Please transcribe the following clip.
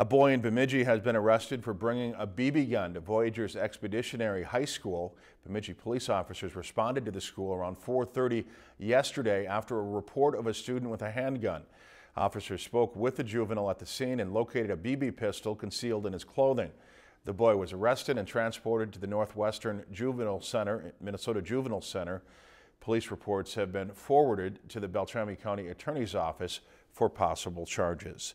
A boy in Bemidji has been arrested for bringing a BB gun to Voyagers Expeditionary High School. Bemidji police officers responded to the school around 4.30 yesterday after a report of a student with a handgun. Officers spoke with the juvenile at the scene and located a BB pistol concealed in his clothing. The boy was arrested and transported to the Northwestern Juvenile Center, Minnesota Juvenile Center. Police reports have been forwarded to the Beltrami County Attorney's Office for possible charges.